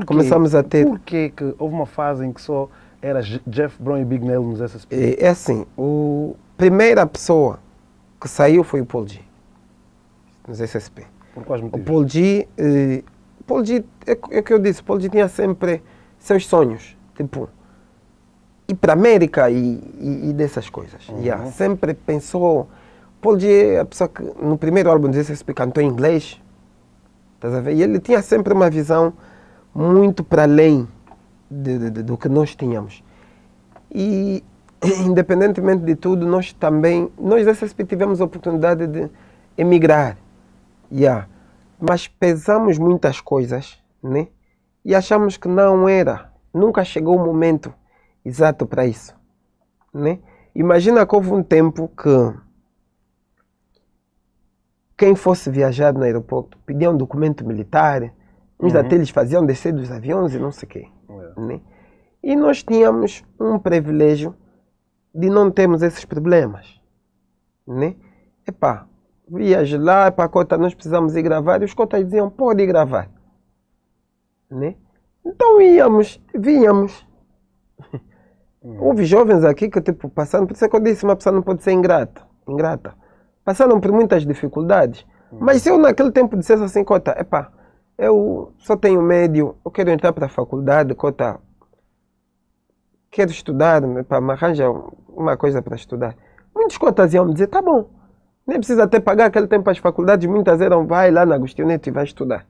Porquê? Começamos a ter. Porquê que houve uma fase em que só era Jeff Brown e Big Nail nos SSP? É, é assim, o primeira pessoa que saiu foi o Paul G. Nos SSP. Por quais motivos? O Paul G. Eh, Paul G, é, é que eu disse, Paul G tinha sempre seus sonhos. Tipo, ir para a América e, e, e, dessas coisas. Uhum. Yeah, sempre pensou. Paul G é a pessoa que no primeiro álbum do SSP cantou em inglês. Estás a ver? E ele tinha sempre uma visão muito para além de, de, do que nós tínhamos. E, independentemente de tudo, nós também, nós da SSP tivemos a oportunidade de emigrar. Yeah. Mas pesamos muitas coisas, né? E achamos que não era. Nunca chegou o momento exato para isso, né? Imagina que houve um tempo que quem fosse viajar no aeroporto pedia um documento militar, Uhum. Até eles faziam descer dos aviões e não sei o quê. Uhum. Né? E nós tínhamos um privilégio de não termos esses problemas. Né? Epá, vias lá, epá, cota, nós precisamos ir gravar. E os cotas diziam, pode ir gravar. Né? Então íamos, víamos. Uhum. Houve jovens aqui que, tipo, passando, por isso é que eu disse, uma pessoa não pode ser ingrata. ingrata. Passaram por muitas dificuldades. Uhum. Mas se eu naquele tempo dissesse assim, cota, epá, eu só tenho médio, eu quero entrar para a faculdade, cota. Quero estudar, né, para me arranjar uma coisa para estudar. Muitos cotas iam me dizer, tá bom, nem precisa até pagar aquele tempo as faculdades, muitas eram, vai lá na Agostinete e vai estudar.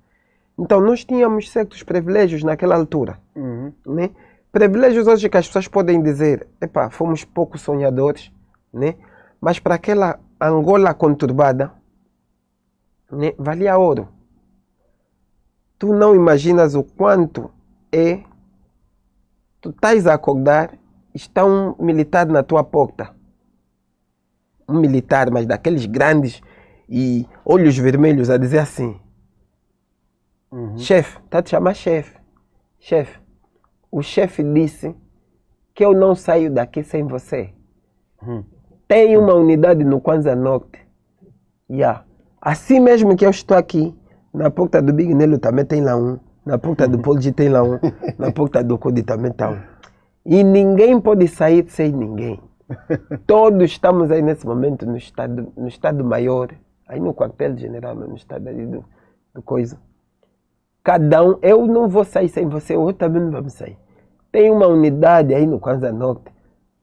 Então nós tínhamos certos privilégios naquela altura. Uhum. Né? Privilégios hoje que as pessoas podem dizer, epá, fomos pouco sonhadores, né? mas para aquela Angola conturbada, né? valia ouro. Tu não imaginas o quanto é. Tu estás a acordar, está um militar na tua porta. Um militar, mas daqueles grandes e olhos vermelhos a dizer assim: uhum. Chefe, está te chamar chefe. Chefe, o chefe disse que eu não saio daqui sem você. Uhum. Tem uma unidade no Kwanza Norte. Yeah. Assim mesmo que eu estou aqui, na porta do Big Nelo também tem lá um. Na porta do Poldi tem lá um. Na porta do Code também está um. E ninguém pode sair sem ninguém. Todos estamos aí nesse momento no Estado, no estado Maior, aí no quartel general, no Estado ali do, do coisa. Cada um, eu não vou sair sem você, eu também não vou sair. Tem uma unidade aí no Kwanza Norte.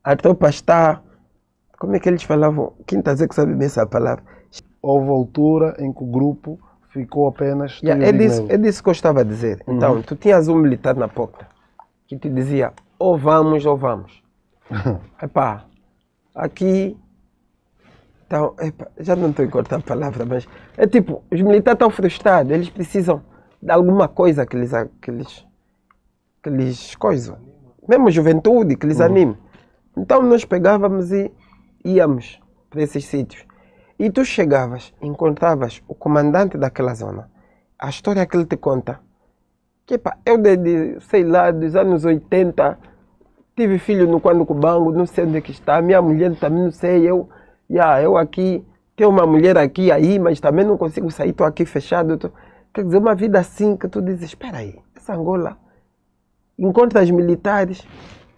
A tropa está. Como é que eles falavam? Quinta tá que sabe bem essa palavra? Houve altura em que o grupo ficou apenas. Yeah, é, disso, é disso que eu estava a dizer. Uhum. Então, tu tinhas um militar na porta que te dizia ou vamos ou vamos. epá, aqui. Então, epa, já não estou a cortar a palavra, mas é tipo, os militares estão frustrados, eles precisam de alguma coisa que lhes, que lhes, que lhes coisa. Mesmo juventude, que lhes uhum. anime. Então nós pegávamos e íamos para esses sítios. E tu chegavas, encontravas o comandante daquela zona. A história que ele te conta. Que pá, eu desde, sei lá, dos anos 80, tive filho no quando Cubango, não sei onde é que está, minha mulher também não sei, eu, já eu aqui, tenho uma mulher aqui, aí, mas também não consigo sair, estou aqui fechado. Tô... Quer dizer, uma vida assim que tu dizes, espera aí, essa Angola, encontras militares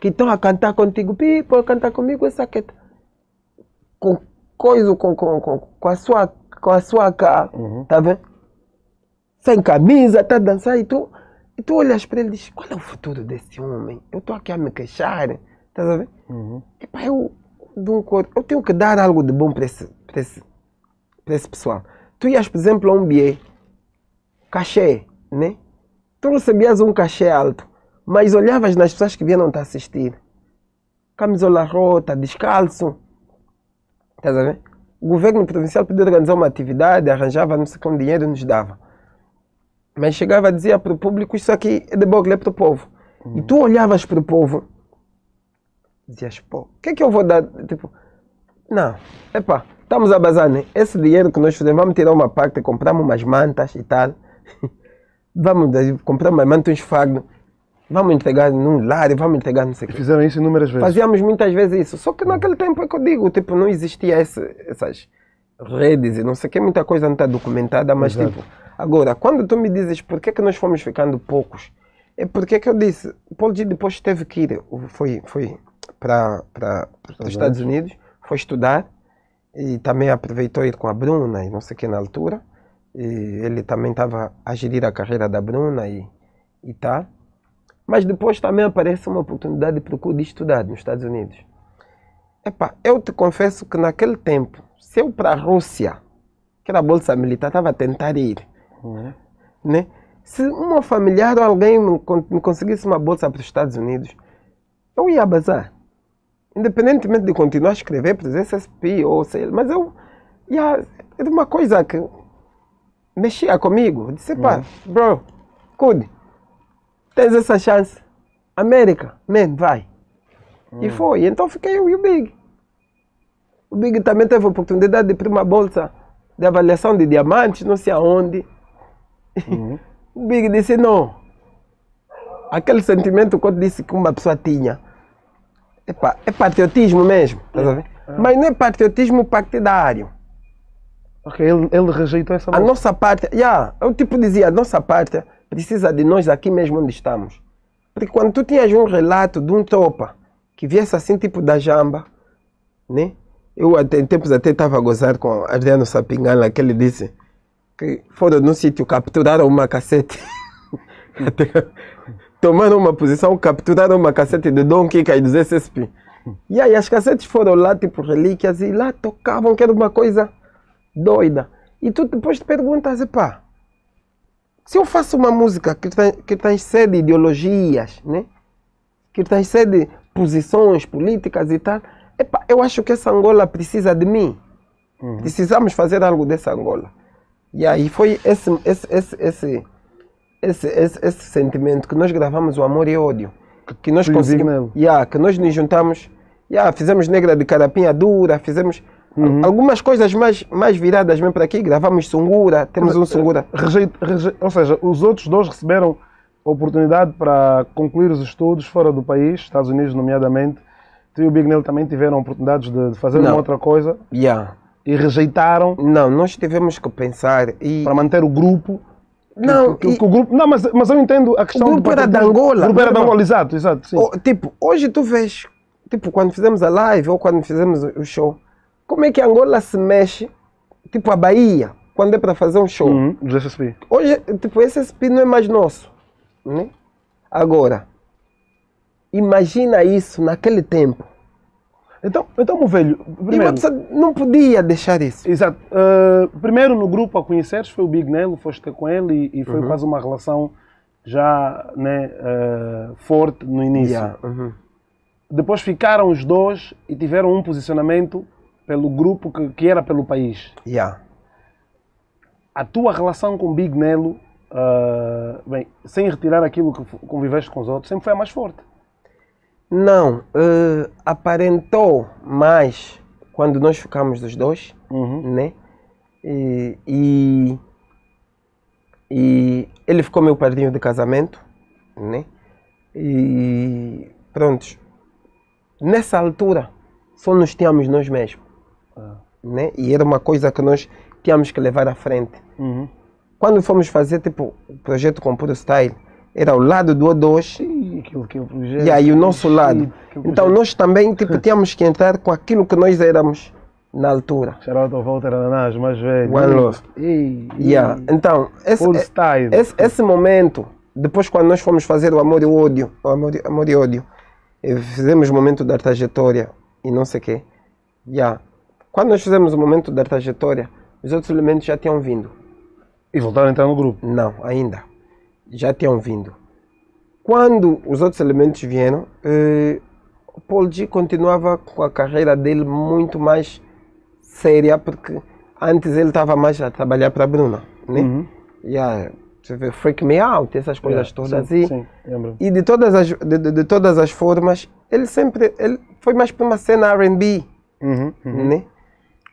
que estão a cantar contigo, pô, cantar comigo essa queta. Com coisa com, com, com, com, a, sua, com a sua cara, uhum. tá vendo? Sem camisa, tá dançando e tu, e tu olhas para ele e diz, qual é o futuro desse homem? Eu estou aqui a me queixar, tá vendo? Uhum. eu, um corpo, eu tenho que dar algo de bom para esse, para esse, esse pessoal. Tu ias, por exemplo, a um BA, cachê, né? Tu recebias um cachê alto, mas olhavas nas pessoas que vieram te assistir. Camisola rota, descalço, Estás a ver? O governo provincial podia organizar uma atividade, arranjava não sei quanto dinheiro nos dava. Mas chegava a dizer para o público, isso aqui é de Bogle, é para o povo. Hum. E tu olhavas para o povo, dizias, pô, o que é que eu vou dar? Tipo, não, epá, estamos a bazar, né? Esse dinheiro que nós fizemos, vamos tirar uma parte, compramos umas mantas e tal. vamos comprar uma manta, uns fardos Vamos entregar num lar e vamos entregar não sei o quê. Fizeram isso inúmeras vezes. Fazíamos muitas vezes isso. Só que naquele tempo é que eu digo, tipo, não existia esse, essas redes e não sei o quê. Muita coisa não está documentada, mas Exato. tipo... Agora, quando tu me dizes por que, é que nós fomos ficando poucos, é porque é que eu disse, o Paulo G depois teve que ir, foi, foi para os Estados Unidos, foi estudar e também aproveitou ir com a Bruna e não sei o que na altura. E ele também estava a gerir a carreira da Bruna e, e tá. Mas depois também aparece uma oportunidade e procuro de estudar nos Estados Unidos. Epá, eu te confesso que naquele tempo, se eu para a Rússia, que era bolsa militar, estava a tentar ir, uhum. né? se um familiar ou alguém me conseguisse uma bolsa para os Estados Unidos, eu ia bazar. Independentemente de continuar a escrever para os SSP ou sei mas eu ia, era uma coisa que mexia comigo. Eu disse, pá, uhum. bro, cuide. Tens essa chance. América, man, vai. Hum. E foi. Então fiquei eu e o Big. O Big também teve a oportunidade de prima bolsa de avaliação de diamantes, não sei aonde. Uhum. O Big disse não. Aquele sentimento que eu disse que uma pessoa tinha. Epa, é patriotismo mesmo, é, é. Mas não é patriotismo partidário. Ok, ele, ele rejeitou essa A nossa parte, já, yeah, eu tipo dizia, a nossa parte precisa de nós aqui mesmo onde estamos. Porque quando tu tinhas um relato de um topa que viesse assim, tipo da jamba, né? Eu até, em tempos até estava a gozar com Adriano Sapingala, que ele disse que foram num sítio, capturaram uma cacete. Tomaram uma posição, capturaram uma cacete de Don Kika e dos SSP. E aí as cacetes foram lá, tipo relíquias, e lá tocavam, que era uma coisa doida. E tu depois te perguntas, pá, se eu faço uma música que, que transcende ideologias, né? que transcende posições políticas e tal, epa, eu acho que essa Angola precisa de mim. Uhum. Precisamos fazer algo dessa Angola. E aí foi esse, esse, esse, esse, esse, esse, esse sentimento que nós gravamos o Amor e Ódio. Que, que nós conseguimos. Yeah, que nós nos juntamos. Yeah, fizemos Negra de Carapinha Dura, fizemos Uhum. Algumas coisas mais, mais viradas mesmo para aqui, gravamos Sungura, temos um eh, Sungura. Rejeito, rejeito, ou seja, os outros dois receberam oportunidade para concluir os estudos fora do país, Estados Unidos nomeadamente. Tu e o Big Neil também tiveram oportunidades de, de fazer Não. uma outra coisa. Yeah. E rejeitaram. Não, nós tivemos que pensar e... Para manter o grupo. Não, que, que, e... que o grupo, não mas, mas eu entendo a questão... O grupo do, era de Angola. O grupo era de é? Angola, exato, exato. Sim. O, oh, tipo, hoje tu vês, tipo, quando fizemos a live ou quando fizemos o show, como é que Angola se mexe? Tipo a Bahia, quando é para fazer um show. Uhum, do SSP. Hoje, tipo, o SSP não é mais nosso. Né? Agora, imagina isso naquele tempo. Então, então meu velho, primeiro... não podia deixar isso. Exato. Uh, primeiro no grupo a conheceres foi o Big Nelo, foste com ele e, e foi uhum. quase uma relação já né, uh, forte no início. Yeah. Uhum. Depois ficaram os dois e tiveram um posicionamento pelo grupo que, que era pelo país. Yeah. A tua relação com Big Nelo, uh, bem, sem retirar aquilo que conviveste com os outros, sempre foi a mais forte. Não, uh, aparentou mais quando nós ficamos dos dois, uhum. né? E, e, e, ele ficou meu padrinho de casamento, né? E prontos. nessa altura só nos tínhamos nós mesmos. É. Né? E era uma coisa que nós tínhamos que levar à frente. Uhum. Quando fomos fazer tipo o projeto Puro Style, era o lado do O2 e, aquilo que projeto, e aí o nosso lado. Então nós também tipo, tínhamos que entrar com aquilo que nós éramos na altura. Charlotte Walter Ananás, mais velho. One Love. E, yeah. Então, esse, é, esse, esse, momento, depois quando nós fomos fazer o Amor e o Ódio, o Amor, amor e Ódio, fizemos o momento da trajetória e não sei o quê. Yeah. Quando nós fizemos o momento da trajetória, os outros elementos já tinham vindo. E voltaram a entrar no grupo? Não, ainda. Já tinham vindo. Quando os outros elementos vieram, eh, o Paul G continuava com a carreira dele muito mais séria, porque antes ele estava mais a trabalhar para a Bruna, né? Uhum. E a, você vê Freak Me Out, essas coisas yeah, todas. Sim, e, sim, e de todas, as, de, de, de, todas as formas, ele sempre ele foi mais para uma cena RB, uhum, uhum. né?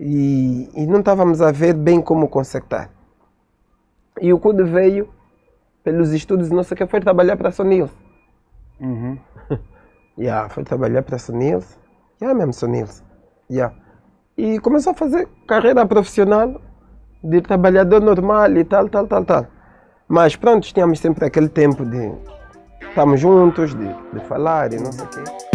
e, e não estávamos a ver bem como consertar. E o Cude veio pelos estudos, não sei o que, foi trabalhar para a Sonils. Uhum. yeah, foi trabalhar para a Sonils. Yeah, mesmo Sonils. Yeah. E começou a fazer carreira profissional de trabalhador normal e tal, tal, tal, tal. Mas pronto, tínhamos sempre aquele tempo de estarmos juntos, de, de falar e não sei o que